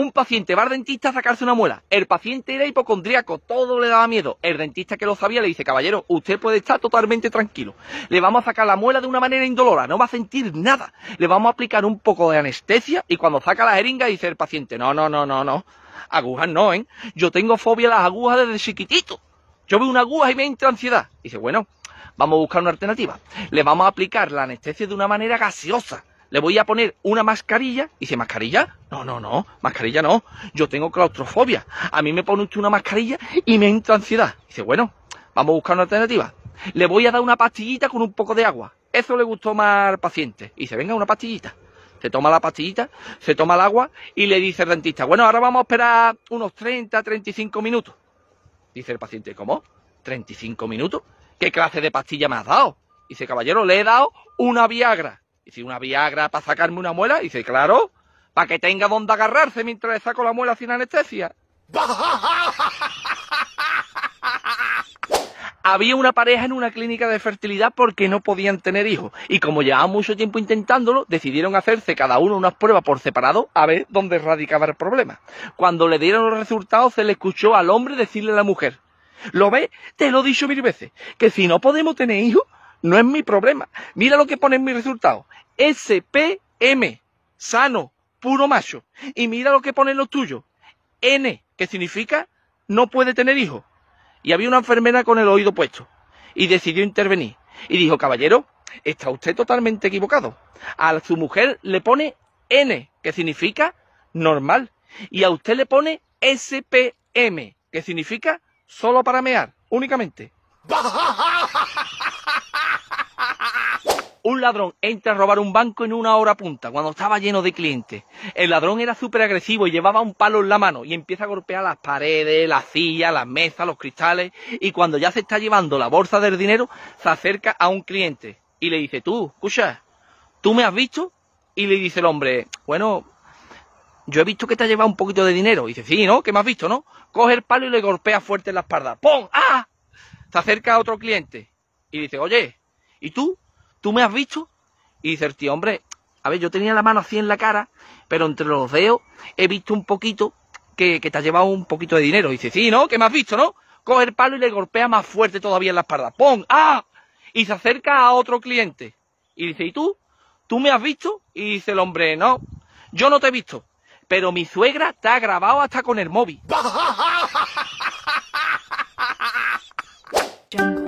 Un paciente va al dentista a sacarse una muela. El paciente era hipocondríaco, todo le daba miedo. El dentista que lo sabía le dice, caballero, usted puede estar totalmente tranquilo. Le vamos a sacar la muela de una manera indolora, no va a sentir nada. Le vamos a aplicar un poco de anestesia y cuando saca la jeringa dice el paciente, no, no, no, no, no. Agujas no, ¿eh? Yo tengo fobia a las agujas desde chiquitito. Yo veo una aguja y me entra ansiedad. Dice, bueno, vamos a buscar una alternativa. Le vamos a aplicar la anestesia de una manera gaseosa le voy a poner una mascarilla. Y dice, ¿mascarilla? No, no, no, mascarilla no. Yo tengo claustrofobia. A mí me pone usted una mascarilla y me entra ansiedad. dice, bueno, vamos a buscar una alternativa. Le voy a dar una pastillita con un poco de agua. Eso le gustó más al paciente. Y dice, venga, una pastillita. Se toma la pastillita, se toma el agua y le dice el dentista, bueno, ahora vamos a esperar unos 30, 35 minutos. Dice el paciente, ¿cómo? ¿35 minutos? ¿Qué clase de pastilla me has dado? Dice, caballero, le he dado una Viagra. Y si una Viagra para sacarme una muela, dice, claro, para que tenga dónde agarrarse mientras le saco la muela sin anestesia. Había una pareja en una clínica de fertilidad porque no podían tener hijos. Y como llevaban mucho tiempo intentándolo, decidieron hacerse cada uno unas pruebas por separado a ver dónde radicaba el problema. Cuando le dieron los resultados, se le escuchó al hombre decirle a la mujer, ¿lo ves? Te lo he dicho mil veces, que si no podemos tener hijos, no es mi problema. Mira lo que pone en mi resultado. SPM, sano, puro macho. Y mira lo que pone en lo tuyo. N, que significa no puede tener hijos. Y había una enfermera con el oído puesto. Y decidió intervenir. Y dijo, caballero, está usted totalmente equivocado. A su mujer le pone N, que significa normal. Y a usted le pone SPM, que significa solo para mear, únicamente. Un ladrón entra a robar un banco en una hora punta, cuando estaba lleno de clientes. El ladrón era súper agresivo y llevaba un palo en la mano y empieza a golpear las paredes, las sillas, las mesas, los cristales. Y cuando ya se está llevando la bolsa del dinero, se acerca a un cliente y le dice, tú, escucha, ¿tú me has visto? Y le dice el hombre, bueno, yo he visto que te ha llevado un poquito de dinero. Y dice, sí, ¿no? ¿Qué me has visto, no? Coge el palo y le golpea fuerte en la espalda. ¡Pum! ¡Ah! Se acerca a otro cliente y dice, oye, ¿y tú tú me has visto, y dice el tío, hombre, a ver, yo tenía la mano así en la cara, pero entre los dedos he visto un poquito que, te ha llevado un poquito de dinero. Y dice, sí, ¿no? Que me has visto, ¿no? Coge el palo y le golpea más fuerte todavía en la espalda. ¡Pum! ¡Ah! Y se acerca a otro cliente. Y dice, ¿y tú? ¿Tú me has visto? Y dice el hombre, no, yo no te he visto. Pero mi suegra te ha grabado hasta con el móvil.